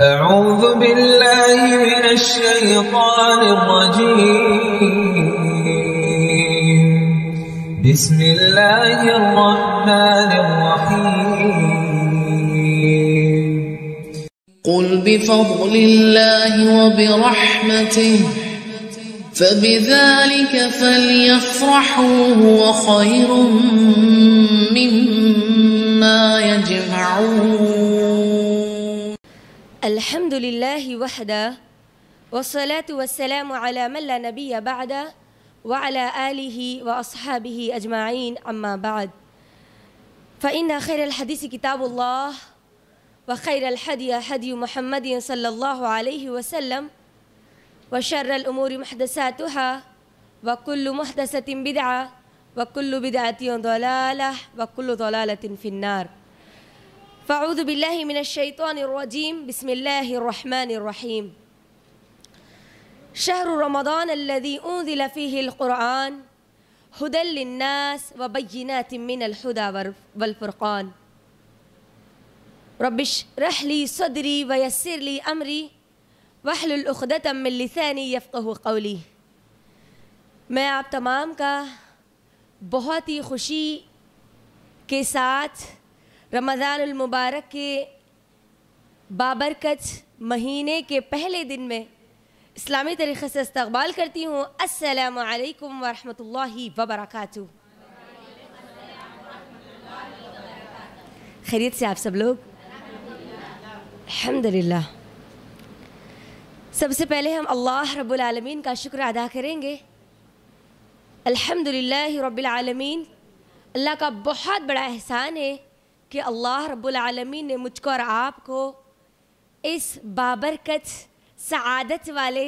أعوذ بالله من الشيطان الرجيم بسم الله الرحمن الرحيم قل بفضل الله وبرحمته فبذلك فليفرحوا هو خير مما يجمعون الحمد لله وحده والصلاة والسلام على من لا نبي بعده وعلى آله وأصحابه أجمعين أما بعد فإن خير الحديث كتاب الله وخير الحدي حدي محمد صلى الله عليه وسلم وشر الأمور محدثاتها وكل محدثة بدعة وكل بدعة ضلالة وكل ضلالة في النار فاعوذ بالله من الشيطان الرجيم بسم الله الرحمن الرحيم شهر رمضان الذي انزل فيه القران هدى للناس وبينات من الهدى والفرقان رب اشرح لي صدري ويسر لي امري واحلل عقدة من لساني يفقه قولي میں آپ تمام کا بہت ہی خوشی کے ساتھ मुबारक के बाबरकत महीने के पहले दिन में इस्लामी तरीक़े से इस्तबाल करती हूँ असलकम वरहल वबरक खैरियत से आप सब लोग अलहमदिल्ला सबसे पहले हम अल्लाह रब्बुल आलमीन का शुक्र अदा करेंगे अल्हम्दुलिल्लाह रब्बुल आलमीन अल्लाह का बहुत बड़ा एहसान है कि अल्लाह रब्लमी ने मुझको और आपको इस बाबरकत सदत वाले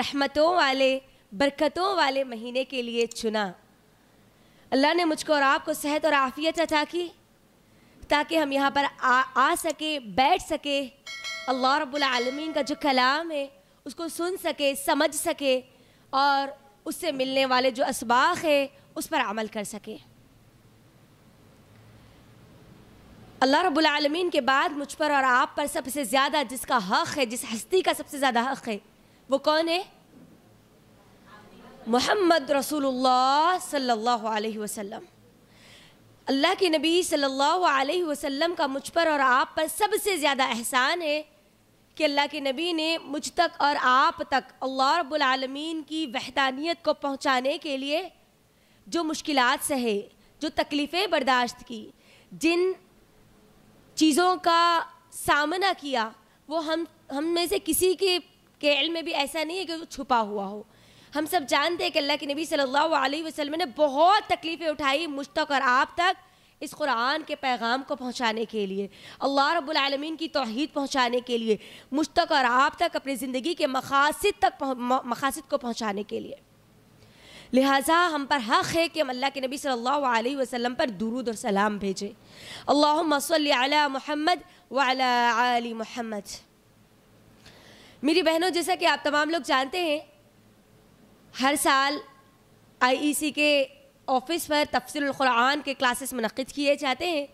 रहमतों वाले बरकतों वाले महीने के लिए चुना अल्लाह ने मुझको और आपको सेहत और आफ़ियत अदा की ताकि हम यहाँ पर आ, आ सके बैठ सके अल्लाह रब्लमीन का जो कलाम है उसको सुन सके समझ सके और उससे मिलने वाले जो इसबाक है उस पर अमल कर सके अल्लाह रबालमीन के बाद मुझ पर और आप पर सबसे ज़्यादा जिसका हक़ है जिस हस्ती का सबसे ज़्यादा हक़ है वो कौन है मोहम्मद रसूलुल्लाह सल्लल्लाहु अलैहि वसल्लम अल्लाह के नबी सल्लल्लाहु अलैहि वसल्लम का मुझ पर और आप पर सबसे ज़्यादा एहसान है कि अल्लाह के नबी ने मुझ तक और आप तक अल्लाह रबालमीन की वहदानियत को पहुँचाने के लिए जो मुश्किल सहे जो तकलीफ़ें बर्दाश्त की जिन चीज़ों का सामना किया वो हम हम में से किसी के के में भी ऐसा नहीं है कि वो छुपा हुआ हो हम सब जानते हैं कि अल्लाह के नबी सल्लल्लाहु अलैहि वसल्लम ने बहुत तकलीफ़ें उठाई मुझ तक और आप तक इस कुरान के पैगाम को पहुंचाने के लिए अल्लाह रब्बुल की तोहद पहुंचाने के लिए मुझ तक और आप तक अपनी ज़िंदगी के मकासद तक मकासद को पहुंचाने के लिए लिहाजा हम पर हक़ है कि हम अल्लाह के नबी सल्लल्लाहु अलैहि वसल्लम पर दुरूद और सलाम भेजें अल्लाहुम्मा सल्ली अला मुहम्मद व अला मुहम्मद मेरी बहनों जैसा कि आप तमाम लोग जानते हैं हर साल सी e के ऑफिस पर तफसरक़ुरान के क्लासेस मनद किए जाते हैं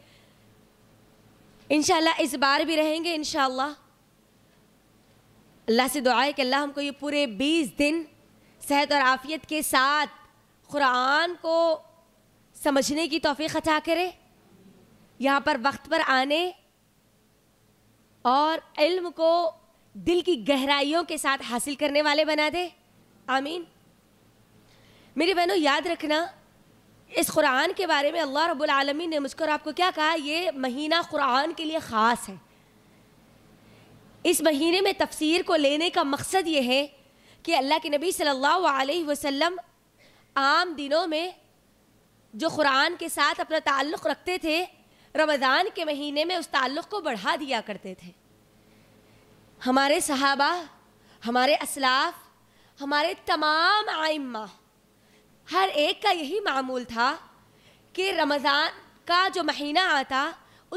इन इस बार भी रहेंगे इन अल्लाह से दुआ है कि अल्लाह हमको ये पूरे बीस दिन सेहत और आफियत के साथ कुरान को समझने की तोफ़ी अता करे यहाँ पर वक्त पर आने और इल्म को दिल की गहराइयों के साथ हासिल करने वाले बना दे आमीन मेरी बहनों याद रखना इस कुरान के बारे में अल्लाह रब्बुल आलमीन ने मुझको और आपको क्या कहा ये महीना कुरान के लिए ख़ास है इस महीने में तफसीर को लेने का मकसद ये है कि अल्लाह के नबी सल्लल्लाहु अलैहि वसल्लम आम दिनों में जो कुरान के साथ अपना ताल्लुक़ रखते थे रमज़ान के महीने में उस ताल्लुक़ को बढ़ा दिया करते थे हमारे सहाबा हमारे असलाफ हमारे तमाम आइम्मा हर एक का यही मामूल था कि रमज़ान का जो महीना आता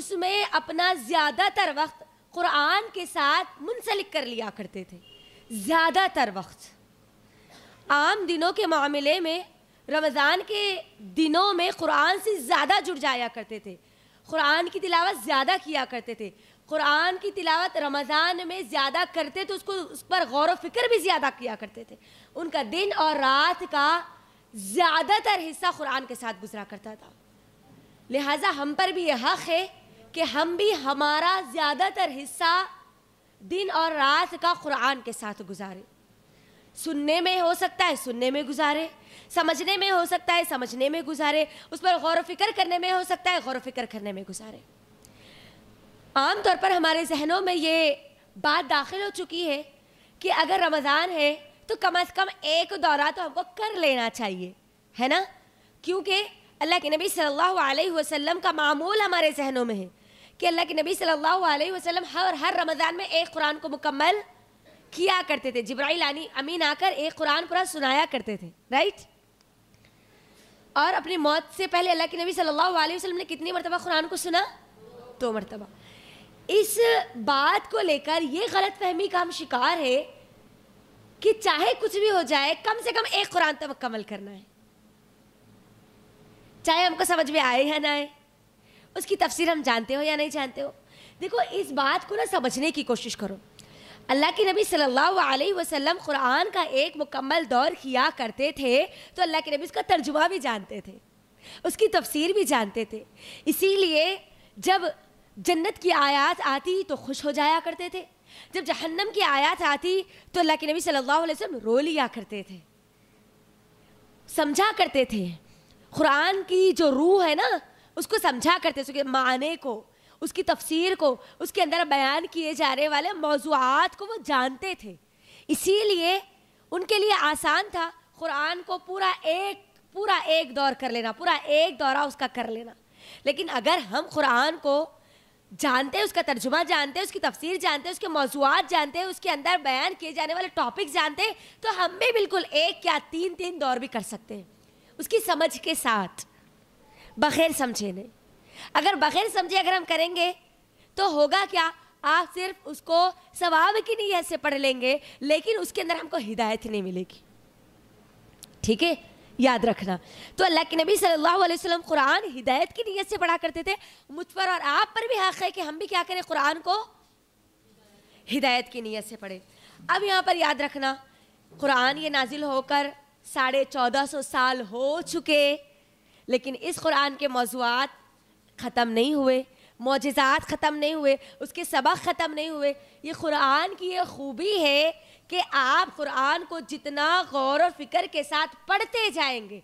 उसमें अपना ज़्यादातर वक्त क़ुरान के साथ मुंसलिक कर लिया करते थे ज़्यादातर वक्त आम दिनों के मामले में रमज़ान के दिनों में कुरान से ज़्यादा जुड़ जाया करते थे कुरान की तिलावत ज़्यादा किया करते थे कुरान की तिलावत रमज़ान में ज़्यादा करते तो उसको उस पर गौर फिक्र भी ज़्यादा किया करते थे उनका दिन और रात का ज़्यादातर हिस्सा कुरान के साथ गुजरा करता था लिहाजा हम पर भी यह हक़ है कि हम भी हमारा ज़्यादातर हिस्सा दिन और रात का कुरान के साथ गुजारे सुनने में हो सकता है सुनने में गुजारे समझने में हो सकता है समझने में गुजारे उस पर गौर फिक्र करने में हो सकता है गौर फिक्र करने में गुजारे आम तौर पर हमारे जहनों में ये बात दाखिल हो चुकी है कि अगर रमज़ान है तो कम अज़ कम एक दौरा तो हमको कर लेना चाहिए है ना क्योंकि अल्लाह के नबी सल्लल्लाहु अलैहि वसल्लम का मामूल हमारे जहनों में है कि अल्लाह के नबी सल्लल्लाहु अलैहि वसल्लम हर हर रमज़ान में एक कुरान को मुकम्मल किया करते थे जब्राइल आनी अमीन आकर एक कुरान पूरा सुनाया करते थे राइट और अपनी मौत से पहले अल्लाह के नबी सल्लल्लाहु अलैहि वसल्लम ने कितनी मरतबा कुरान को सुना दो मरतबा इस बात को लेकर ये गलत फहमी का हम शिकार है कि चाहे कुछ भी हो जाए कम से कम एक कुरान तो मुकम्मल करना है चाहे हमको समझ में आए या ना आए उसकी तफसीर हम जानते हो या नहीं जानते हो देखो इस बात को ना समझने की कोशिश करो अल्लाह के नबी सल्लल्लाहु अलैहि वसल्लम कुरान का एक मुकम्मल दौर किया करते थे तो अल्लाह के नबी उसका तर्जुमा भी जानते थे उसकी तफसीर भी जानते थे इसीलिए जब जन्नत की आयात आती तो खुश हो जाया करते थे जब जहन्नम की आयात आती तो अल्लाह के नबी सल्लल्लाहु अलैहि वसल्लम रो लिया करते थे समझा करते थे कुरान की जो रूह है ना उसको समझा करते उसके माने को उसकी तफसीर को उसके अंदर बयान किए जाने वाले मौजूद को वो जानते थे इसीलिए उनके लिए आसान था कुरान को पूरा एक पूरा एक दौर कर लेना पूरा एक दौरा उसका कर लेना लेकिन अगर हम कुरान को जानते हैं उसका तर्जुमा जानते हैं उसकी तफसीर जानते हैं उसके मौजूद जानते हैं उसके अंदर बयान किए जाने वाले टॉपिक जानते हैं तो हम भी बिल्कुल एक या तीन तीन दौर भी कर सकते हैं उसकी समझ के साथ बगैर समझे नहीं अगर बगैर समझे अगर हम करेंगे तो होगा क्या आप सिर्फ उसको सवाब की नीयत से पढ़ लेंगे लेकिन उसके अंदर हमको हिदायत नहीं मिलेगी ठीक है याद रखना तो अल्लाह के नबी सल्लल्लाहु अलैहि वसल्लम कुरान हिदायत की नीयत से पढ़ा करते थे मुझ पर और आप पर भी हक़ है कि हम भी क्या करें कुरान को हिदायत की नीयत से पढ़े अब यहाँ पर याद रखना कुरान ये नाजिल होकर साढ़े चौदह सौ साल हो चुके लेकिन इस कुरान के मौजूद ख़त्म नहीं हुए मोजात ख़त्म नहीं हुए उसके सबक ख़त्म नहीं हुए ये कुरान की ये खूबी है कि आप कुरान को जितना गौर और फिक्र के साथ पढ़ते जाएंगे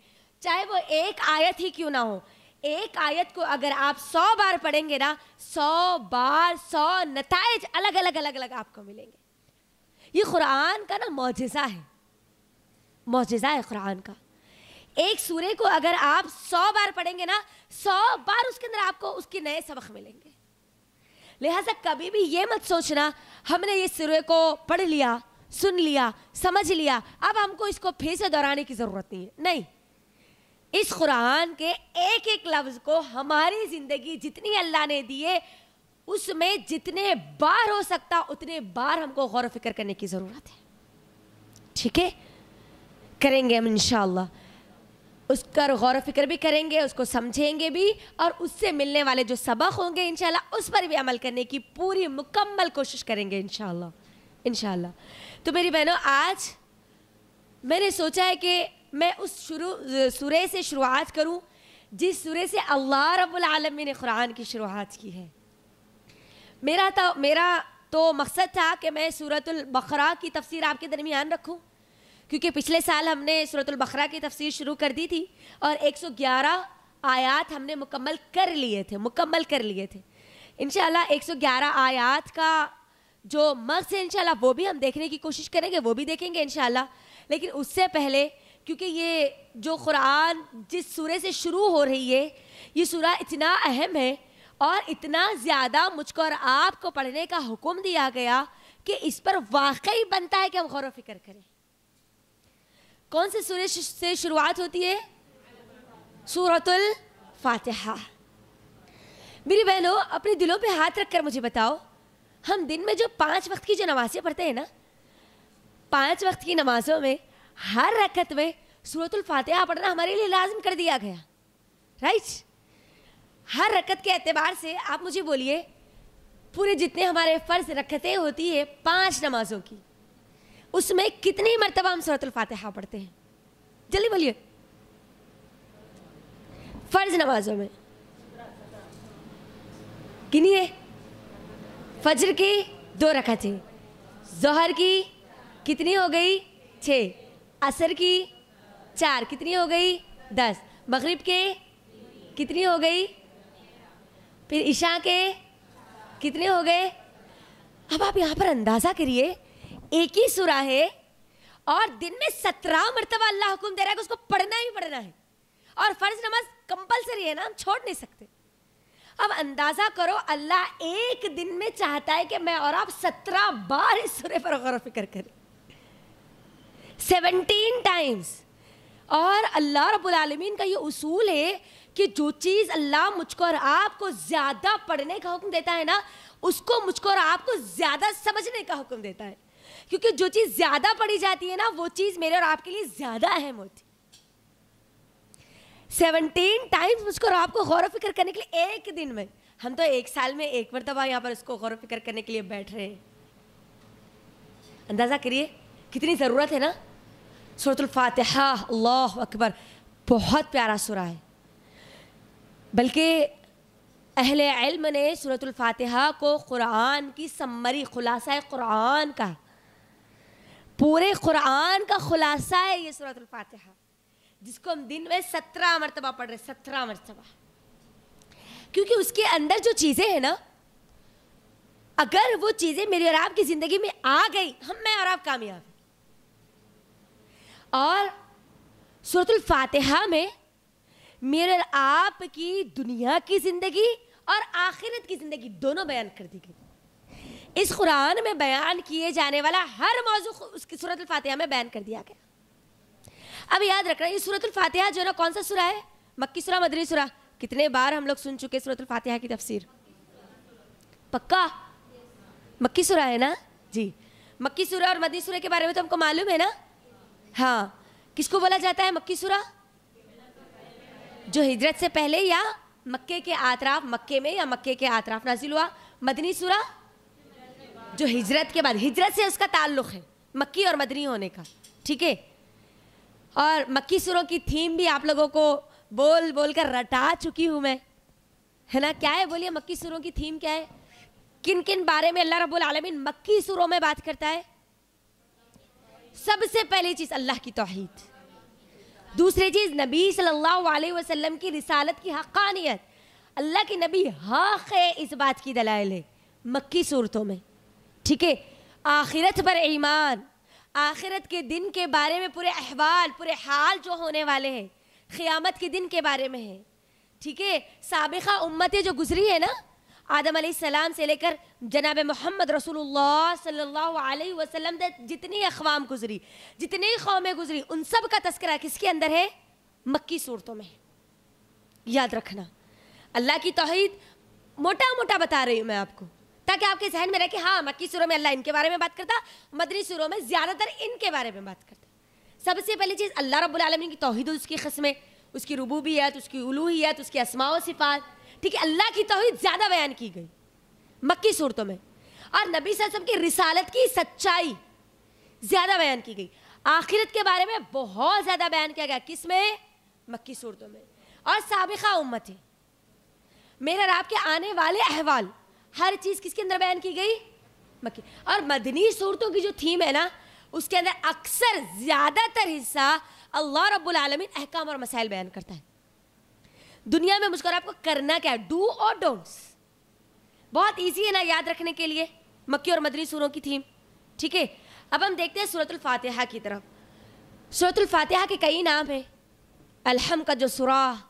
चाहे वो एक आयत ही क्यों ना हो एक आयत को अगर आप सौ बार पढ़ेंगे ना सौ बार सौ नतज अलग अलग अलग अलग आपको मिलेंगे ये कुरान का ना मोजा है मोजा है कुरान का एक सूर्य को अगर आप सौ बार पढ़ेंगे ना सौ बार उसके अंदर आपको उसके नए सबक मिलेंगे लिहाजा कभी भी ये मत सोचना हमने ये सूर्य को पढ़ लिया सुन लिया समझ लिया अब हमको इसको फिर से दोहराने की ज़रूरत नहीं है नहीं इस कुरान के एक एक लफ्ज़ को हमारी ज़िंदगी जितनी अल्लाह ने दिए उसमें जितने बार हो सकता उतने बार हमको गौर फिक्र करने की ज़रूरत है ठीक है करेंगे हम इन उस पर गौर फिक्र भी करेंगे उसको समझेंगे भी और उससे मिलने वाले जो सबक होंगे इन उस पर भी अमल करने की पूरी मुकम्मल कोशिश करेंगे इन इन तो मेरी बहनों आज मैंने सोचा है कि मैं उस शुरू सुरह से शुरुआत करूं जिस सुरह से अल्लाह रबालमी ने कुरान की शुरुआत की है मेरा तो मेरा तो मकसद था कि मैं सूरतुल बकरा की तफसीर आपके दरमियान रखूं क्योंकि पिछले साल हमने सूरतुल बकरा की तफसीर शुरू कर दी थी और 111 आयात हमने मुकम्मल कर लिए थे मुकम्मल कर लिए थे इन 111 आयात का जो मक्स है इनशाला वो भी हम देखने की कोशिश करेंगे वो भी देखेंगे इनशाला लेकिन उससे पहले क्योंकि ये जो कुरान जिस सूर्य से शुरू हो रही है ये सूरा इतना अहम है और इतना ज़्यादा मुझको और आपको पढ़ने का हुक्म दिया गया कि इस पर वाकई बनता है कि हम गौर व फिक्र करें कौन से सूर्य से शुरुआत होती है सूरतुल फातिहा मेरी बहनों अपने दिलों पे हाथ रखकर मुझे बताओ हम दिन में जो पांच वक्त की जो नमाज़ें पढ़ते हैं ना पांच वक्त की नमाज़ों में हर रकत में सूरतुल फातिहा पढ़ना हमारे लिए लाजम कर दिया गया राइट हर रकत के एतबार से आप मुझे बोलिए पूरे जितने हमारे फ़र्ज रखते होती है पांच नमाज़ों की उसमें कितनी मरतबा हम सूरत फातिहा पढ़ते हैं जल्दी बोलिए फ़र्ज नमाजों में किनिए फजर की दो रखा थे जहर की कितनी हो गई छः असर की चार कितनी हो गई दस मगरिब के कितनी हो गई फिर ईशा के कितने हो गए अब आप यहाँ पर अंदाज़ा करिए एक ही सुरा है और दिन में सत्रह मरतबा अल्लाह हुक्म दे रहा है कि उसको पढ़ना ही पढ़ना है और फर्ज नमाज कंपलसरी है ना हम छोड़ नहीं सकते अब अंदाजा करो अल्लाह एक दिन में चाहता है कि मैं और आप सत्रह बार इस सुरे पर गौर फिक्र करें सेवनटीन टाइम्स और अल्लाह रबालमीन का ये उसूल है कि जो चीज़ अल्लाह मुझको और आपको ज़्यादा पढ़ने का हुक्म देता है ना उसको मुझको और आपको ज़्यादा समझने का हुक्म देता है क्योंकि जो चीज़ ज़्यादा पढ़ी जाती है ना वो चीज़ मेरे और आपके लिए ज़्यादा अहम होती सेवनटीन टाइम्स मुझको और आपको गौर फिक्र करने के लिए एक दिन में हम तो एक साल में एक मरतबा तो यहाँ पर उसको गौर फिक्र करने के लिए बैठ रहे हैं अंदाज़ा करिए कितनी ज़रूरत है ना सूरतुल्फातहा अल्लाह अकबर बहुत प्यारा सुरा है बल्कि अहल इल्म ने सूरतुल्फातहा को क़ुरान की सम्मरी खुलासा क़ुरान का पूरे कुरान का खुलासा है ये सूरत फातिहा जिसको हम दिन में सत्रह मरतबा पढ़ रहे सत्रह मरतबा क्योंकि उसके अंदर जो चीज़ें हैं ना अगर वो चीज़ें मेरी और आपकी ज़िंदगी में आ गई हम मैं और आप कामयाब और सूरत फातिहा में मेरे आप की दुनिया की ज़िंदगी और आखिरत की ज़िंदगी दोनों बयान कर दी गई इस कुरान में बयान किए जाने वाला हर मौजू उसकी सूरत फातिहा में बयान कर दिया गया अब याद रखना ये सूरत फातिहा जो ना कौन सा सुरा है मक्की सुरा मदरी सुरा कितने बार हम लोग सुन चुके सूरत फातिहा की तफसीर पक्का मक्की सुरा है ना जी मक्की सुरा और मदनी सुरा के बारे में तो हमको मालूम है ना हाँ किसको बोला जाता है मक्की सुरा जो हिजरत से पहले या मक्के के आतराफ मक्के में या मक्के के आतराफ नाजिल हुआ मदनी सुरा जो हिजरत के बाद हिजरत से उसका ताल्लुक़ है मक्की और मदनी होने का ठीक है और मक्की सुरों की थीम भी आप लोगों को बोल बोल कर रटा चुकी हूँ मैं है ना क्या है बोलिए मक्की सुरों की थीम क्या है किन किन बारे में अल्लाह रब्बुल आलमीन मक्की सुरों में बात करता है सबसे पहली चीज़ अल्लाह की तोहहीद दूसरी चीज़ नबी सल्लल्लाहु अलैहि वसल्लम की रिसालत की हक़ानियत अल्लाह के नबी हक़ है इस बात की दलाइल है मक्की सूरतों में ठीक है आखिरत पर ईमान आखिरत के दिन के बारे में पूरे अहवाल पूरे हाल जो होने वाले हैं क़ियामत के दिन के बारे में है ठीक है सबका उम्मतें जो गुजरी है ना आदम सलाम से लेकर जनाब मोहम्मद रसूलुल्लाह सल्लल्लाहु अलैहि वसल्लम जितनी अखवाम गुजरी जितनी कौमें गुजरी उन सब का तस्करा किसके अंदर है मक्की सूरतों में याद रखना अल्लाह की तोहद मोटा मोटा बता रही हूँ मैं आपको ताकि आपके जहन में रहे कि हाँ मक्की सुरों में अल्लाह इनके बारे में बात करता मदरी सुरों में ज़्यादातर इनके बारे में बात करता सबसे पहली चीज़ अल्लाह रबालमीन की तोहद उसकी कस्में उसकी रबूबियत उसकी उलूहियत उसकी असमा सिफ़ात ठीक है अल्लाह की तोहद ज़्यादा बयान की गई मक्की सूरतों में और नबी वसम की रिसालत की सच्चाई ज़्यादा बयान की गई आखिरत के बारे में बहुत ज़्यादा बयान किया गया किस में मक्की सूरतों में और सबका उम्मत है मेरा और आपके आने वाले अहवाल हर चीज़ किसके अंदर बयान की गई मक्की और मदनी सूरतों की जो थीम है ना उसके अंदर अक्सर ज़्यादातर हिस्सा अल्लाह रब्बुल आलमीन अहकाम और मसाइल बयान करता है दुनिया में मुझको आपको करना क्या है डू और डोंट्स बहुत ईजी है ना याद रखने के लिए मक्की और मदनी सूरों की थीम ठीक है अब हम देखते हैं सूरतुल फातिहा की तरफ सूरतुल फातिहा के कई नाम हैं अलहम का जो सुराह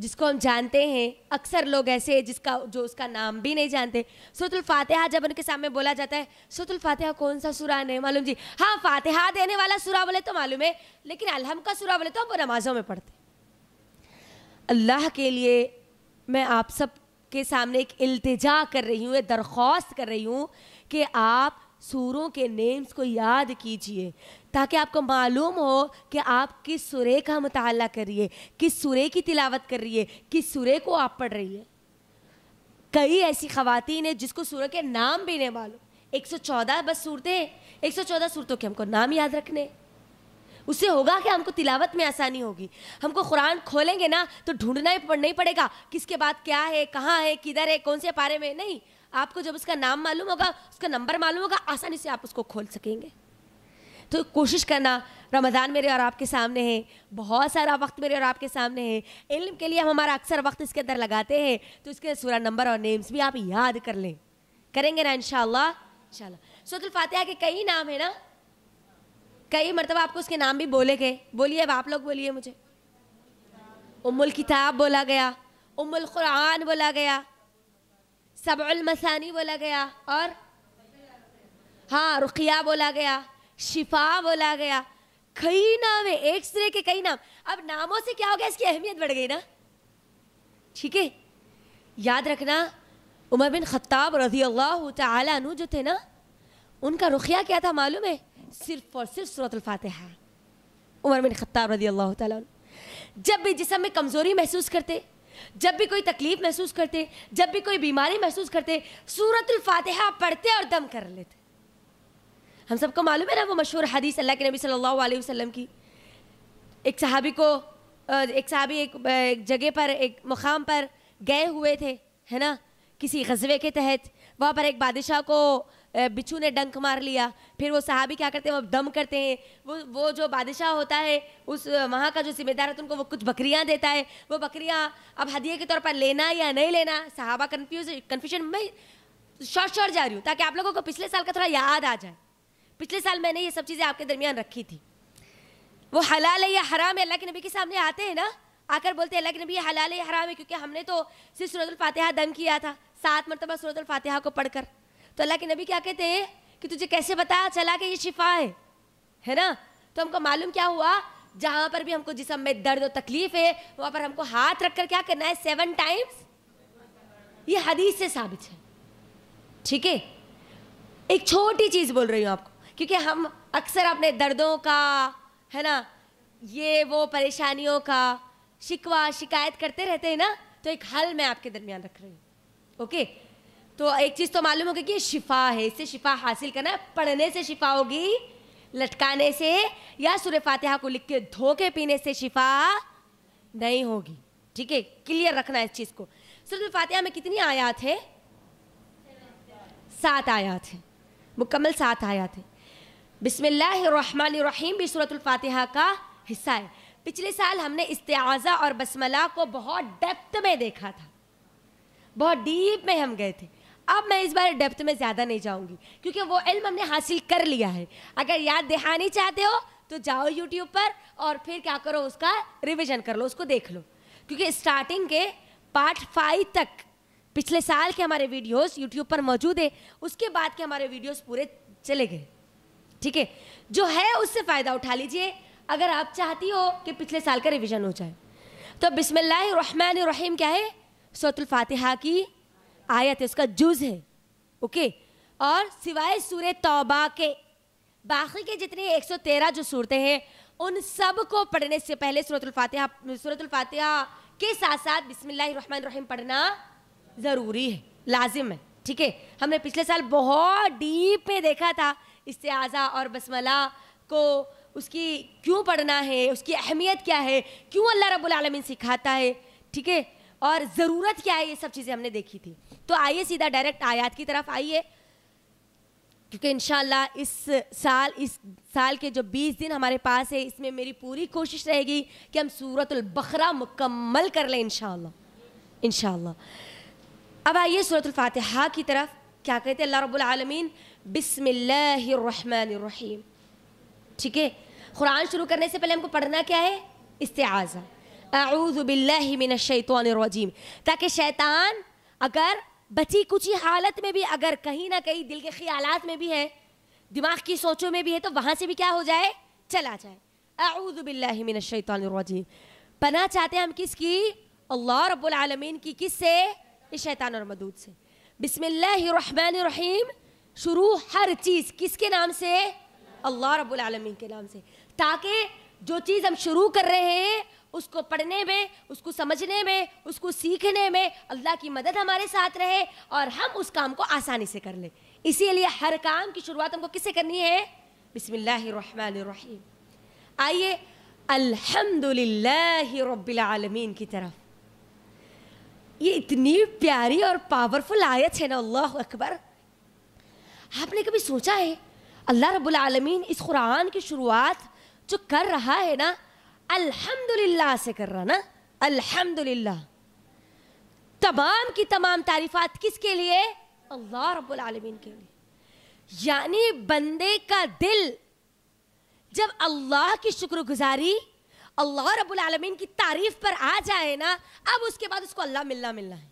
जिसको हम जानते हैं अक्सर लोग ऐसे हैं जिसका जो उसका नाम भी नहीं जानते सुतुल फातिहा जब उनके सामने बोला जाता है सुतुल फातिहा कौन सा सुरा नहीं मालूम जी हाँ फातिहा देने वाला सुरा बोले तो मालूम है लेकिन अलहम का सुरा बोले तो हम नमाज़ों में पढ़ते अल्लाह के लिए मैं आप सब के सामने एक अल्तजा कर रही हूँ दरख्वास्त कर रही हूँ कि आप सूरों के नेम्स को याद कीजिए ताकि आपको मालूम हो कि आप किस सुरे का मताल करिए किस सुरे की तिलावत कर रही है किस सुरे को आप पढ़ रही है कई ऐसी खातन है जिसको सुर के नाम भी नहीं मालूम एक सौ चौदह बस सूरतें एक सौ चौदह सूरतों के हमको नाम याद रखने उससे होगा कि हमको तिलावत में आसानी होगी हमको कुरान खोलेंगे ना तो ढूंढना ही पड़ना ही पड़ेगा किसके बाद क्या है कहाँ है किधर है कौन से पारे में नहीं आपको जब उसका नाम मालूम होगा उसका नंबर मालूम होगा आसानी से आप उसको खोल सकेंगे तो कोशिश करना रमज़ान मेरे और आपके सामने है बहुत सारा वक्त मेरे और आपके सामने है इल्म के लिए हम हमारा अक्सर वक्त इसके अंदर लगाते हैं तो इसके सूरा नंबर और नेम्स भी आप याद कर लें करेंगे ना इन शोतुल फातिहा के कई नाम है ना कई मरतबा आपको उसके नाम भी बोले गए बोलिए अब आप लोग बोलिए मुझे उमुल किताब बोला गया उमुल कुरान बोला गया सबुल बोला गया और हाँ रुखिया बोला गया शिफा बोला गया कई नाम है एक सिरे के कई नाम अब नामों से क्या हो गया इसकी अहमियत बढ़ गई ना ठीक है याद रखना उमर बिन खत्ताब रजी अल्लाह तु जो थे ना उनका रुखिया क्या था मालूम है सिर्फ और सिर्फ सूरत फातहा उमर बिन खत्ताब रजी अल्लाह तु जब भी जिसम में कमज़ोरी महसूस करते जब भी कोई तकलीफ़ महसूस करते जब भी कोई बीमारी महसूस करते सूरत फातहा पढ़ते और दम कर लेते हम सबको मालूम है ना वो मशहूर हदीस अल्लाह के नबी सल्लल्लाहु अलैहि वसल्लम की एक सहाबी को एक सहाबी एक, एक जगह पर एक मकाम पर गए हुए थे है ना किसी गजबे के तहत वहाँ पर एक बादशाह को बिच्छू ने डंक मार लिया फिर वो सहाबी क्या करते हैं वो दम करते हैं वो वो जो बादशाह होता है उस वहाँ का जो जिम्मेदार होता है तो उनको वो कुछ बकरियाँ देता है वो बकरियाँ अब हदिये के तौर पर लेना या नहीं लेना सहाबा कन्फ्यूज कन्फ्यूजन मैं शॉर्ट शॉर्ट जा रही हूँ ताकि आप लोगों को पिछले साल का थोड़ा याद आ जाए पिछले साल मैंने ये सब चीज़ें आपके दरमियान रखी थी वो हलाल है या हराम है अल्लाह के नबी के सामने आते हैं ना आकर बोलते हैं अल्लाह के नबी ये हलाल है या हराम है क्योंकि हमने तो सिर्फ सूरतफातहा दम किया था सात मरतबा सूरतफातहा को पढ़कर तो अल्लाह के नबी क्या कहते हैं कि तुझे कैसे बताया चला कि ये शिफा है है ना तो हमको मालूम क्या हुआ जहाँ पर भी हमको जिसम में दर्द और तकलीफ है वहाँ पर हमको हाथ रखकर क्या करना है सेवन टाइम्स ये हदीस से साबित है ठीक है एक छोटी चीज़ बोल रही हूँ आपको क्योंकि हम अक्सर अपने दर्दों का है ना ये वो परेशानियों का शिकवा शिकायत करते रहते हैं ना तो एक हल मैं आपके दरमियान रख रही हूँ ओके तो एक चीज़ तो मालूम होगी कि ये शिफा है इससे शिफा हासिल करना पढ़ने से शिफा होगी लटकाने से या सुर फातिहा को लिख के धोखे पीने से शिफा नहीं होगी ठीक है क्लियर रखना इस चीज़ को सुर फातिहा में कितनी आयात है सात आयात है मुकम्मल सात आयात है बिसमीम भी फातिहा का हिस्सा है पिछले साल हमने इस्तेज़ा और बसमला को बहुत डेप्थ में देखा था बहुत डीप में हम गए थे अब मैं इस बार डेप्थ में ज़्यादा नहीं जाऊंगी क्योंकि वो इल्म हमने हासिल कर लिया है अगर याद दिहानी चाहते हो तो जाओ यूट्यूब पर और फिर क्या करो उसका रिविजन कर लो उसको देख लो क्योंकि स्टार्टिंग के पार्ट फाइव तक पिछले साल के हमारे वीडियोज़ यूट्यूब पर मौजूद है उसके बाद के हमारे वीडियोज़ पूरे चले गए ठीक है जो है उससे फ़ायदा उठा लीजिए अगर आप चाहती हो कि पिछले साल का रिविज़न हो जाए तो बिसमीम क्या है सतुल्फातिहा की आयत है उसका जुज़ है ओके और सिवाय सूर तौबा के बाकी के जितने 113 जो सूरतें हैं उन सब को पढ़ने से पहले सूरतुल्फातिहा सूरतुल्फातिहा के साथ साथ बिसमीम पढ़ना ज़रूरी है लाजिम है ठीक है हमने पिछले साल बहुत डीप में देखा था इस्तेजा और बसमला को उसकी क्यों पढ़ना है उसकी अहमियत क्या है क्यों अल्लाह रब्बुल सिखाता है ठीक है और ज़रूरत क्या है ये सब चीज़ें हमने देखी थी तो आइए सीधा डायरेक्ट आयात की तरफ आइए क्योंकि इन इस साल इस साल के जो 20 दिन हमारे पास है इसमें मेरी पूरी कोशिश रहेगी कि हम बकरा मुकम्मल कर लें इन इनशाला अब आइए सूरतफ़ातहा की तरफ क्या कहते हैं अल्लाह रब्लम بسم الله الرحمن الرحيم ٹھیک ہے قرآن شروع کرنے سے پہلے ہم کو پڑھنا کیا ہے استعاذہ اعوذ باللہ من الشیطان الرجیم تاکہ شیطان اگر بچی کچھ حالت میں بھی اگر کہیں نہ کہیں دل کے خیالات میں بھی ہے دماغ کی سوچوں میں بھی ہے تو وہاں سے بھی کیا ہو جائے چلا جائے اعوذ باللہ من الشیطان الرجیم پناہ چاہتے ہیں ہم کس کی اللہ رب العالمین کی کس سے شیطان اور مدود سے بسم اللہ الرحمن الرحیم शुरू हर चीज़ किसके नाम से अल्लाह रब्बुल आलमीन के नाम से ताकि जो चीज़ हम शुरू कर रहे हैं उसको पढ़ने में उसको समझने में उसको सीखने में अल्लाह की मदद हमारे साथ रहे और हम उस काम को आसानी से कर लें इसीलिए हर काम की शुरुआत हमको किससे करनी है बिसमीम आइए अल्हम्दुलिल्लाह रब्बिल आलमीन की तरफ ये इतनी प्यारी और पावरफुल आयत है ना अल्लाह अकबर आपने कभी सोचा है अल्लाह रब्बुल आलमीन इस कुरान की शुरुआत जो कर रहा है ना अल्हम्दुलिल्लाह से कर रहा ना अल्हम्दुलिल्लाह तमाम की तमाम तारीफात किसके लिए अल्लाह रब्बुल आलमीन के लिए यानी बंदे का दिल जब अल्लाह की शुक्रगुजारी अल्लाह रब्बुल आलमीन की तारीफ पर आ जाए ना अब उसके बाद उसको अल्लाह मिलना मिलना है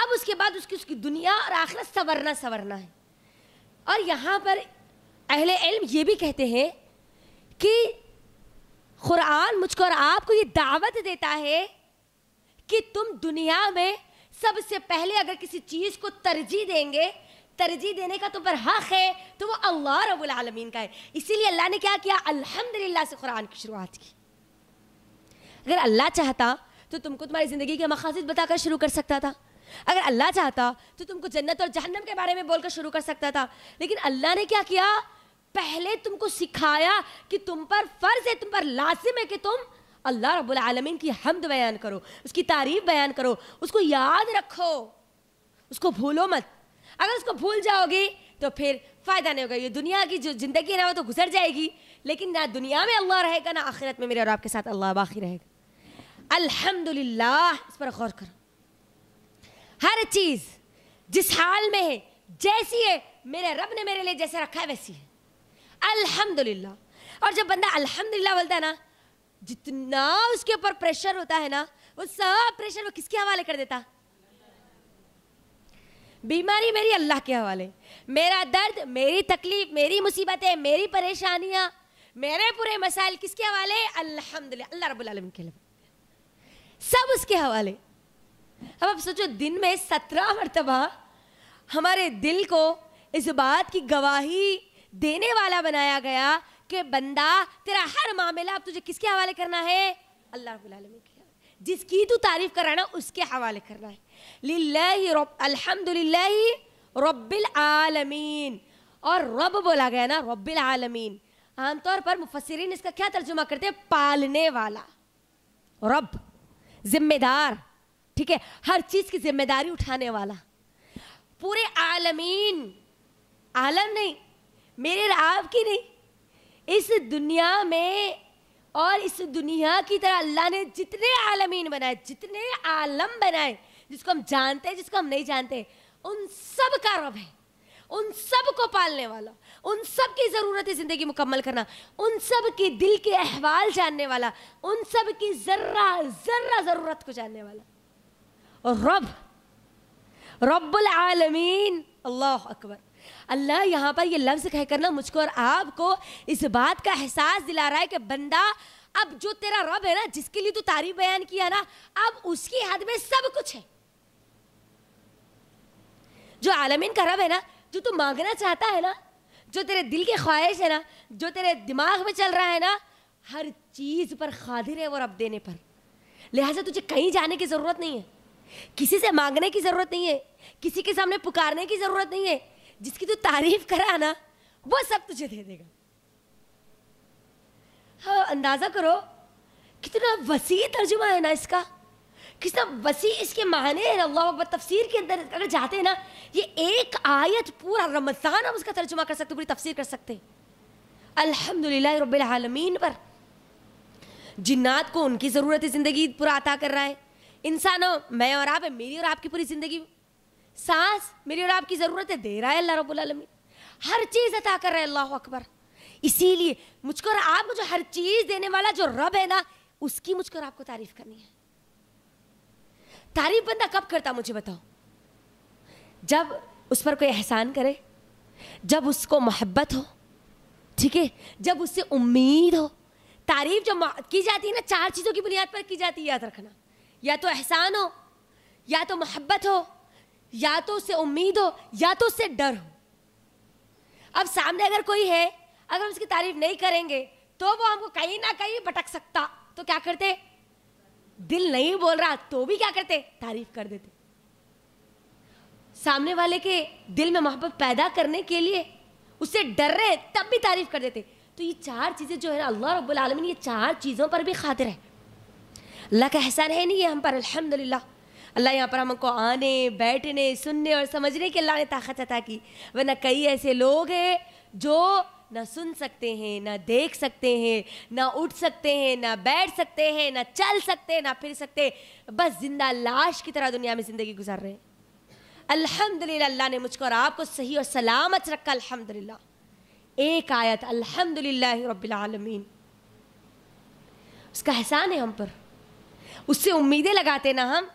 अब उसके बाद उसकी उसकी दुनिया और आखिरत सवरना सवरना है और यहाँ पर अहले इल्म ये भी कहते हैं कि क़ुरान मुझको और आपको ये दावत देता है कि तुम दुनिया में सबसे पहले अगर किसी चीज़ को तरजीह देंगे तरजीह देने का तुम तो पर हक है तो वो अल्लाह रब्बुल आलमीन का है इसीलिए अल्लाह ने क्या किया अल्हम्दुलिल्लाह से कुरान की शुरुआत की अगर अल्लाह चाहता तो तुमको तुम्हारी ज़िंदगी के मकासद बताकर शुरू कर सकता था अगर अल्लाह चाहता तो तुमको जन्नत और जहन्नम के बारे में बोलकर शुरू कर सकता था लेकिन अल्लाह ने क्या किया पहले तुमको सिखाया कि तुम पर फ़र्ज़ है तुम पर लाजिम है कि तुम अल्लाह रब्बुल आलमीन की हमद बयान करो उसकी तारीफ बयान करो उसको याद रखो उसको भूलो मत अगर उसको भूल जाओगे तो फिर फ़ायदा नहीं होगा ये दुनिया की जो ज़िंदगी है वो तो गुजर जाएगी लेकिन ना दुनिया में अल्लाह रहेगा ना आखिरत में मेरे और आपके साथ अल्लाह बाकी रहेगा अल्हम्दुलिल्लाह इस पर गौर करो हर चीज जिस हाल में है जैसी है मेरे रब ने मेरे लिए जैसे रखा है वैसी है अल्हम्दुलिल्लाह और जब बंदा अल्हम्दुलिल्लाह बोलता है ना जितना उसके ऊपर प्रेशर होता है ना वो सब प्रेशर वो किसके हवाले कर देता बीमारी मेरी अल्लाह के हवाले मेरा दर्द मेरी तकलीफ मेरी मुसीबतें मेरी परेशानियां मेरे पूरे मसाइल किसके हवाले अल्हम्दुलिल्लाह अल्लाह रबुल आलमीन के सब उसके हवाले अब आप सोचो दिन में सत्रह मरतबा हमारे दिल को इस बात की गवाही देने वाला बनाया गया कि बंदा तेरा हर मामला अब तुझे किसके हवाले करना है अल्लाह जिसकी तू तारीफ कर रहा है ना उसके हवाले करना है लिल्लाही अल्हम्दुलिल्लाही रब्बिल आलमीन और रब बोला गया ना रब्बिल आलमीन आमतौर पर मुफसरीन इसका क्या तर्जुमा करते हैं पालने वाला रब जिम्मेदार ठीक है हर चीज की जिम्मेदारी उठाने वाला पूरे आलमीन आलम नहीं मेरे राब की नहीं इस दुनिया में और इस दुनिया की तरह अल्लाह ने जितने आलमीन बनाए जितने आलम बनाए जिसको हम जानते हैं जिसको हम नहीं जानते उन सब का रब है उन सब को पालने वाला उन सब की ज़रूरत है ज़िंदगी मुकम्मल करना उन सब की दिल के अहवाल जानने वाला उन सब की ज़र्रा ज़र्रा ज़रूरत को जानने वाला रब रबुल आलमीन अल्लाह अकबर अल्लाह यहाँ पर ये लफ्ज़ कह करना मुझको और आपको इस बात का एहसास दिला रहा है कि बंदा अब जो तेरा रब है ना जिसके लिए तू तारीफ बयान किया ना अब उसकी हद में सब कुछ है जो आलमीन का रब है ना जो तू मांगना चाहता है ना जो तेरे दिल की ख्वाहिश है ना जो तेरे दिमाग में चल रहा है ना हर चीज़ पर खादिर है वो रब देने पर लिहाजा तुझे कहीं जाने की ज़रूरत नहीं है किसी से मांगने की ज़रूरत नहीं है किसी के सामने पुकारने की ज़रूरत नहीं है जिसकी तू तारीफ करा ना वो सब तुझे दे देगा हाँ अंदाज़ा करो कितना वसी तर्जुमा है ना इसका कितना वसी इसके माने हैं अल्लाह तफसीर के अंदर अगर जाते हैं ना ये एक आयत पूरा रमज़ान हम उसका तर्जुमा कर सकते पूरी तफसीर कर सकते अल्हम्दुलिल्लाह रब्बिल आलमीन पर जिन्नात को उनकी ज़रूरत है ज़िंदगी पूरा अता कर रहा है इंसानों मैं और आप मेरी और आपकी पूरी जिंदगी सांस मेरी और आपकी ज़रूरत है दे रहा है अल्लाह आलमीन हर चीज़ अता कर रहा है अल्लाह अकबर इसीलिए मुझको और आप मुझे हर चीज़ देने वाला जो रब है ना उसकी मुझको और आपको तारीफ करनी है तारीफ बंदा कब करता मुझे बताओ जब उस पर कोई एहसान करे जब उसको मोहब्बत हो ठीक है जब उससे उम्मीद हो तारीफ जो की जाती है ना चार चीज़ों की बुनियाद पर की जाती है याद रखना या तो एहसान हो या तो मोहब्बत हो या तो उससे उम्मीद हो या तो उससे डर हो अब सामने अगर कोई है अगर उसकी तारीफ नहीं करेंगे तो वो हमको कहीं ना कहीं भटक सकता तो क्या करते दिल नहीं बोल रहा तो भी क्या करते तारीफ कर देते सामने वाले के दिल में मोहब्बत पैदा करने के लिए उससे डर रहे तब भी तारीफ कर देते तो ये चार चीज़ें जो है ना अल्लाह रब्बुल आलमीन ये चार चीज़ों पर भी खातिर है अल्लाह का एहसान है नहीं है हम पर अल्हम्दुलिल्लाह अल्लाह यहाँ पर हमको आने बैठने सुनने और समझने की अल्लाह ने ताकत अता की वरना कई ऐसे लोग हैं जो ना सुन सकते हैं ना देख सकते हैं ना उठ सकते हैं ना बैठ सकते हैं ना चल सकते हैं ना फिर सकते बस जिंदा लाश की तरह दुनिया में ज़िंदगी गुजार रहे हैं अल्हम्दुलिल्लाह अल्लाह ने मुझको और आपको सही और सलामत रखा अल्हम्दुलिल्लाह एक आयत अल्हम्दुलिल्लाह रब्बिल आलमीन उसका एहसान है हम पर उससे उम्मीदें लगाते ना हम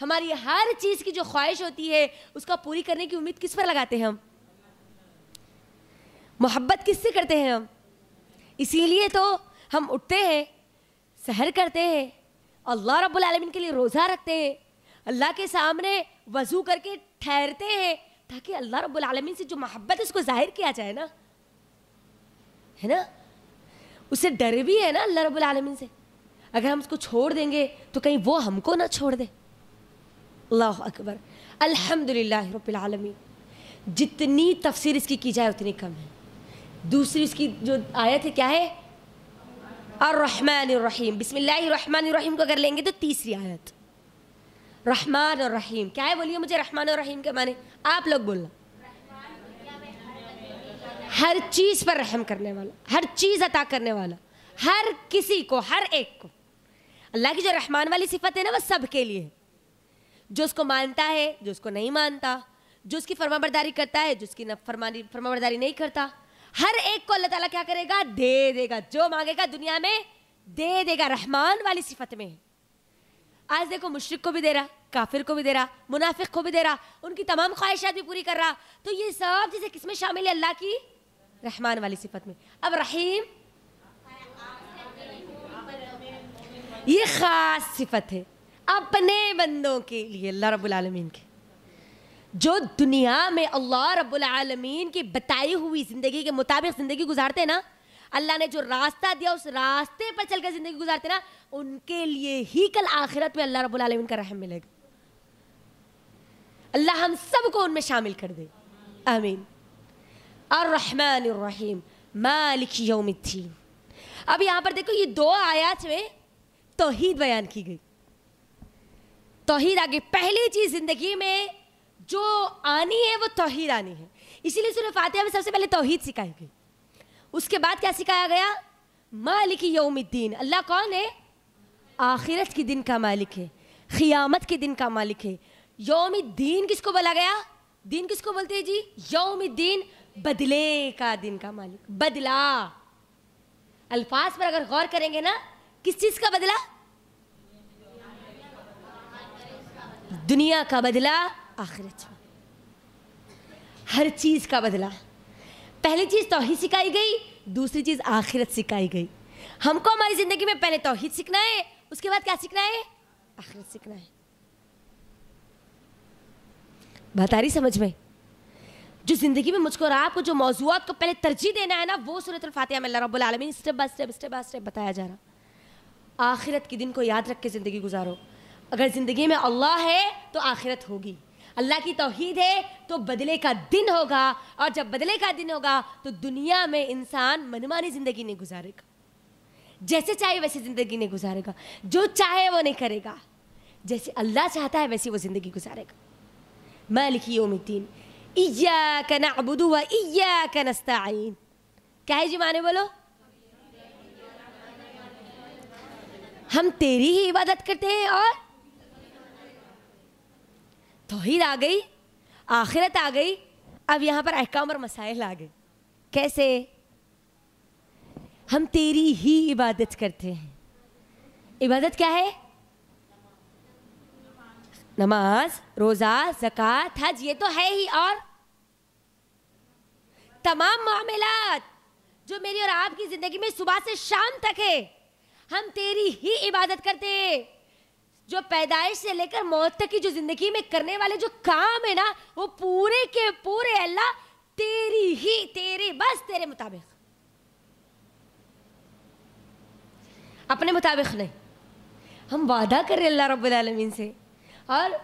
हमारी हर चीज़ की जो ख्वाहिश होती है उसका पूरी करने की उम्मीद किस पर लगाते हैं हम मोहब्बत किससे करते हैं हम इसीलिए तो हम उठते हैं सहर करते हैं अल्लाह रब्बुल आलमीन के लिए रोज़ा रखते हैं अल्लाह के सामने वजू करके ठहरते हैं ताकि अल्लाह रब्बुल आलमीन से जो मोहब्बत उसको जाहिर किया जाए ना है ना उससे डर भी है ना अल्लाह रब्बुल आलमीन से अगर हम उसको छोड़ देंगे तो कहीं वो हमको ना छोड़ दे अल्लाह अकबर अल्हम्दुलिल्लाह जितनी तफसीर इसकी की जाए उतनी कम है दूसरी इसकी जो आयत है क्या है अर्रहमान रहीम बिसमिल्लाहमान रहीम को अगर लेंगे तो तीसरी आयत रहमान और रहीम क्या है बोलिए मुझे रहमान और रहीम के माने आप लोग बोलना हर चीज़ पर रहम करने वाला हर चीज़ अता करने वाला हर किसी को हर एक को अल्लाह की जो रहमान वाली सिफत है ना वह सब के लिए जो उसको मानता है जो उसको नहीं मानता जो उसकी फरमाबरदारी करता है जो उसकी फरमानी फरमाबरदारी नहीं करता हर एक को अल्लाह ताला क्या करेगा दे देगा जो मांगेगा दुनिया में दे देगा रहमान वाली सिफत में आज देखो मुशरक को भी दे रहा काफिर को भी दे रहा मुनाफिक को भी दे रहा उनकी तमाम ख्वाहिशात भी पूरी कर रहा तो ये सब चीज़ें किसमें शामिल है अल्लाह की रहमान वाली सिफत में अब रहीम ये ख़ास सिफत है अपने बंदों के लिए अल्लाह रबालमीन के जो दुनिया में अल्लाह रबालमीन की बताई हुई ज़िंदगी के मुताबिक ज़िंदगी गुजारते ना अल्लाह ने जो रास्ता दिया उस रास्ते पर चलकर ज़िंदगी गुजारते ना उनके लिए ही कल आखिरत में अल्लाह रबालमीन का रहम मिलेगा अल्लाह हम सबको उनमें शामिल कर दे आमीन और रहीम मालिक यौमिद्दीन अब यहां पर देखो ये दो आयात में तोहीद बयान की गई तोहीद आगे पहली चीज जिंदगी में जो आनी है वो तोहीद आनी है इसीलिए सुनो फातिहा में सबसे पहले तोहीद सिखाई गई उसके बाद क्या सिखाया गया मालिक यौमिद्दीन अल्लाह कौन है आखिरत के दिन का मालिक है ख़ियामत के दिन का मालिक है योम दीन किसको बोला गया दिन किसको बोलते हैं जी योम दीन बदले का दिन का मालिक बदला अल्फाज पर अगर गौर करेंगे ना किस चीज का बदला दुनिया का बदला आखिरत हर चीज का बदला पहली चीज तोहहीद सिखाई गई दूसरी चीज आखिरत सिखाई गई हमको हमारी जिंदगी में पहले तोहहीद सीखना है उसके बाद क्या सीखना है आखिरत सीखना है बात आ रही समझ में जो जिंदगी में मुझको और आपको जो मौजूद को पहले तरजीह देना है ना वो सूरत फातिहा में अल्लाह रब्बुल आलमीन step by step step by step बताया जा रहा आखिरत के दिन को याद रख के ज़िंदगी गुजारो अगर ज़िंदगी में अल्लाह है तो आखिरत होगी अल्लाह की तोहद है तो बदले का दिन होगा और जब बदले का दिन होगा तो दुनिया में इंसान मनमानी ज़िंदगी नहीं गुजारेगा जैसे चाहे वैसे ज़िंदगी नहीं गुजारेगा जो चाहे वो नहीं करेगा जैसे अल्लाह चाहता है वैसे वो ज़िंदगी गुजारेगा मालिकी योमिद्दीन इया कना अबुदू व इया आइन क्या है जी माने बोलो हम तेरी ही इबादत करते हैं और तोहहीद आ गई आखिरत आ गई अब यहाँ पर अहकाम और मसाइल आ गए कैसे हम तेरी ही इबादत करते हैं इबादत क्या है नमाज रोज़ा जक़ात हज ये तो है ही और तमाम मामलात जो मेरी और आपकी ज़िंदगी में सुबह से शाम तक है हम तेरी ही इबादत करते जो पैदाइश से लेकर मौत तक की जो जिंदगी में करने वाले जो काम है ना वो पूरे के पूरे अल्लाह तेरी ही तेरे बस तेरे मुताबिक अपने मुताबिक नहीं हम वादा कर रहे अल्लाह रबालमीन से और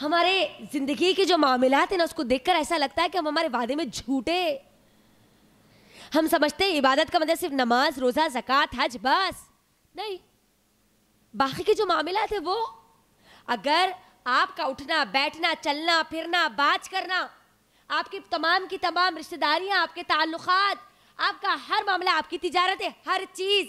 हमारे ज़िंदगी के जो मामला हैं ना उसको देखकर ऐसा लगता है कि हम हमारे वादे में झूठे हम समझते हैं इबादत का मतलब सिर्फ नमाज रोज़ा जक़ात हज बस नहीं बाकी के जो मामला थे वो अगर आपका उठना बैठना चलना फिरना बात करना आपकी तमाम की तमाम रिश्तेदारियां आपके ताल्लुकात आपका हर मामला आपकी तजारत है हर चीज़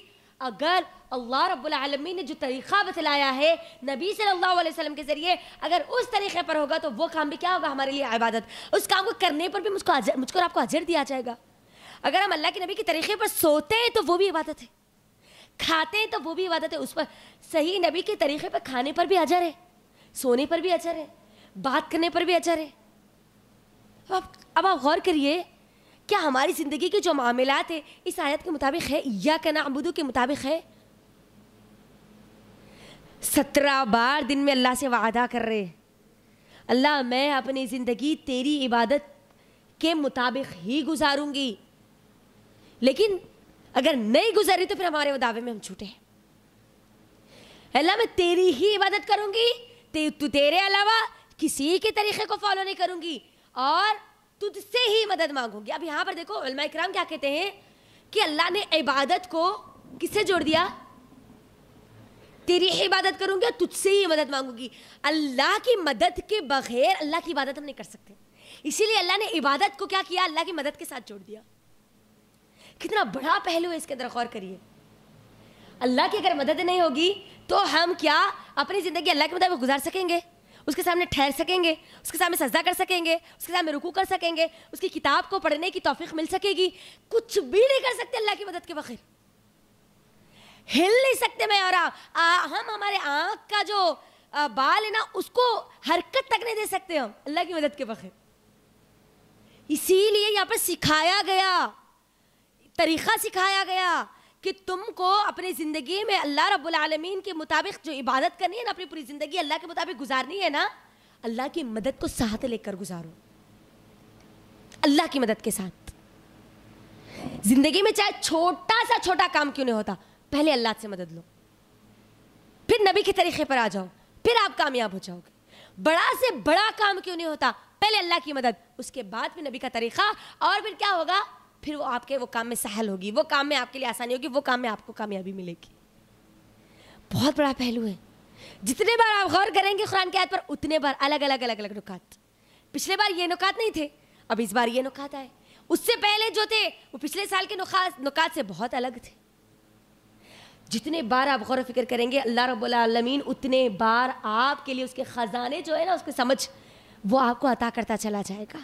अगर अल्लाह रब्लमी ने जो तरीक़ा बतलाया है नबी सल्लल्लाहु अलैहि वसल्लम के ज़रिए अगर उस तरीक़े पर होगा तो वो काम भी क्या होगा हमारे लिए इबादत उस काम को करने पर भी मुझको मुझको आपको अजर दिया जाएगा अगर हम अल्लाह के नबी के तरीक़े पर सोते हैं तो वो भी इबादत है खाते हैं तो वो भी इबादत है उस पर सही नबी के तरीके पर खाने पर भी अजर है सोने पर भी अजर है बात करने पर भी अजर है अब आप अब आप गौर करिए क्या हमारी ज़िंदगी के जो मामलात है इस आयत के मुताबिक है या कना अबूदू के मुताबिक है सत्रह बार दिन में अल्लाह से वादा कर रहे अल्लाह मैं अपनी ज़िंदगी तेरी इबादत के मुताबिक ही गुजारूंगी लेकिन अगर नहीं गुजरी तो फिर हमारे दावे में हम छूटे अल्लाह मैं तेरी ही इबादत करूंगी ते, तू तेरे अलावा किसी के तरीके को फॉलो नहीं करूंगी और तुझसे ही मदद मांगूंगी अब यहां पर देखो इकराम क्या कहते हैं कि अल्लाह ने इबादत को किससे जोड़ दिया तेरी ही इबादत करूंगी और तुझसे ही मदद मांगूंगी अल्लाह की मदद के बगैर अल्लाह की इबादत हम नहीं कर सकते इसीलिए अल्लाह ने इबादत को क्या किया अल्लाह की मदद के साथ जोड़ दिया कितना बड़ा पहलू है इसके अंदर गौर करिए अल्लाह की अगर मदद नहीं होगी तो हम क्या अपनी ज़िंदगी अल्लाह के मुताबिक गुजार सकेंगे उसके सामने ठहर सकेंगे उसके सामने सजदा कर सकेंगे उसके सामने रुकू कर सकेंगे उसकी किताब को पढ़ने की तोफीक मिल सकेगी कुछ भी नहीं कर सकते अल्लाह की मदद के बखिर हिल नहीं सकते मैं और आप हम हमारे आँख का जो आ, बाल है ना उसको हरकत तक नहीं दे सकते हम अल्लाह की मदद के बखिर इसीलिए यहाँ पर सिखाया गया तरीक़ा सिखाया गया कि तुमको अपनी ज़िंदगी में अल्लाह रब्बुल आलमीन के मुताबिक जो इबादत करनी है ना अपनी पूरी ज़िंदगी अल्लाह के मुताबिक गुजारनी है ना अल्लाह की मदद को साथ लेकर गुजारो अल्लाह की मदद के साथ ज़िंदगी में चाहे छोटा सा छोटा काम क्यों नहीं होता पहले अल्लाह से मदद लो फिर नबी के तरीक़े पर आ जाओ फिर आप कामयाब हो जाओगे बड़ा से बड़ा काम क्यों नहीं होता पहले अल्लाह की मदद उसके बाद फिर नबी का तरीक़ा और फिर क्या होगा फिर वो आपके वो काम में सहल होगी वो काम में आपके लिए आसानी होगी वो काम में आपको कामयाबी मिलेगी बहुत बड़ा पहलू है जितने बार आप गौर करेंगे कुरान की आयत पर उतने बार अलग अलग अलग अलग नुकात पिछले बार ये नुकात नहीं थे अब इस बार ये नुकात आए उससे पहले जो थे वो पिछले साल के नुकात नुकात से बहुत अलग थे जितने बार आप गौर फिक्र करेंगे अल्लाह रबीन उतने बार आपके लिए उसके ख़जाने जो है ना उसके समझ वो आपको अता करता चला जाएगा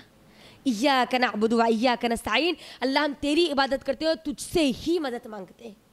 या का नबुद या का नस्ताइन अल्लाह हम तेरी इबादत करते हैं और तुझसे ही मदद मांगते हैं